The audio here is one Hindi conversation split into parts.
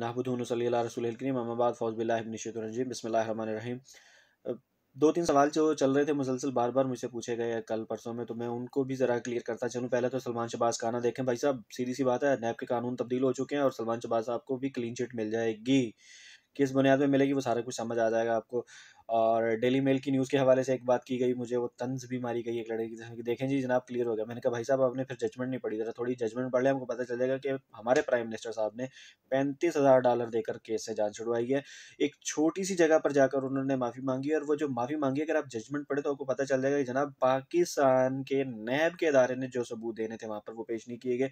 नाहबूदून रसूल फ़ौज अहमाबाद बसम बसमीम दो तीन सवाल जो चल रहे थे मुसलसल बार बार मुझसे पूछे गए कल परसों में तो मैं उनको भी ज़रा क्लियर करता चलूँ पहले तो सलमान शबाज खाना देखें भाई साहब सीधी सी बात है नैब के कानून तब्दील हो चुके हैं और सलमान शबाज साहब को भी क्लीन चिट मिल जाएगी किस बुनियाद में मिलेगी वो सारा कुछ समझ आ जाएगा आपको और डेली मेल की न्यूज़ के हवाले से एक बात की गई मुझे वो तंज भी मारी गई एक लड़की जिसमें देखें जी जनाब क्लियर हो गया मैंने कहा भाई साहब आपने फिर जजमेंट नहीं पढ़ी जरा थोड़ी जजमेंट पढ़ लें हमको पता चल जाएगा कि हमारे प्राइम मिनिस्टर साहब ने पैंतीस हज़ार डॉलर देकर केस से जान छुड़वाई है एक छोटी सी जगह पर जाकर उन्होंने माफ़ी मांगी और वो जो माफ़ी मांगी अगर आप जजमेंट पढ़े तो आपको पता चल जाएगा कि जनाब पाकिस्तान के नैब के अदारे ने जो सबूत देने थे वहाँ पर वो पेश नहीं किए गए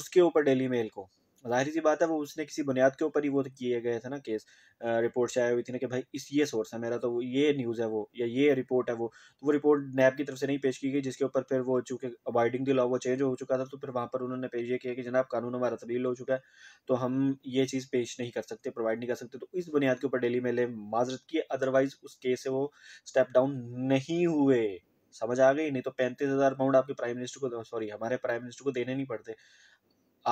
उसके ऊपर डेली मेल को जाहिर सी बात है वो उसने किसी बुनियाद के ऊपर ही वो किए गए थे ना केस रिपोर्ट आई हुई थी ना कि भाई इस ये सोर्स है मेरा तो ये न्यूज़ है वो या ये रिपोर्ट है वो तो वो रिपोर्ट नैब की तरफ से नहीं पेश की गई जिसके ऊपर फिर वो चूँकि अबॉइडिंग द लॉ वो चेंज हो चुका था तो फिर वहाँ पर उन्होंने पेश ये किया कि जनाब कानून हमारा तब्दील हो चुका है तो हम ये चीज़ पेश नहीं कर सकते प्रोवाइड नहीं कर सकते तो इस बुनियाद के ऊपर डेली मेले माजरत की अदरवाइज़ उस केस से वो स्टेप डाउन नहीं हुए समझ आ गई नहीं तो पैंतीस हज़ार पाउंड आपके प्राइम मिनिस्टर को सॉरी हमारे प्राइम मिनिस्टर को देने नहीं पड़ते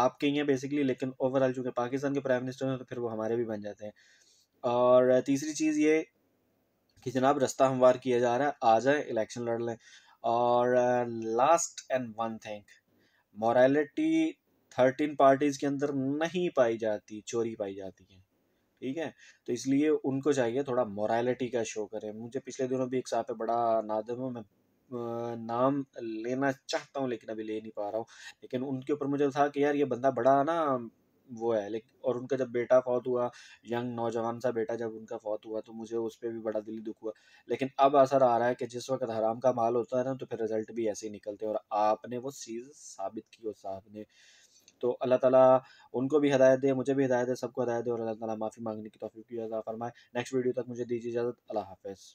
आपके ही हैं बेसिकली लेकिन ओवरऑल चूँकि पाकिस्तान के प्राइम मिनिस्टर हैं तो फिर वो हमारे भी बन जाते हैं और तीसरी चीज़ ये कि जनाब रास्ता हमवार किया जा रहा है आ जाए इलेक्शन लड़ लें और last and one thing morality thirteen parties के अंदर नहीं पाई जाती चोरी पाई जाती है ठीक है तो इसलिए उनको चाहिए थोड़ा मोरालिटी का शो करें मुझे पिछले दिनों भी एक साहब पे बड़ा नादम मैं नाम लेना चाहता हूँ लेकिन अभी ले नहीं पा रहा हूँ लेकिन उनके ऊपर मुझे था कि यार ये बंदा बड़ा ना वो है लेकिन और उनका जब बेटा फौत हुआ यंग नौजवान सा बेटा जब उनका फौत हुआ तो मुझे उस पर भी बड़ा दिल दुख हुआ लेकिन अब असर आ रहा है कि जिस वक्त हराम का माल होता है ना तो फिर रिजल्ट भी ऐसे ही निकलते हैं और आपने वो चीज़ साबित की उस साहब ने तो अल्लाह ताला उनको भी हदायत दे मुझे भी हदायत दे सबको हदायत दे और अल्लाह ताला माफ़ी मांगने की तोफ़ी की फरमाए नेक्स्ट वीडियो तक मुझे दीजिए इजाज़त अल्लाह हाफिज़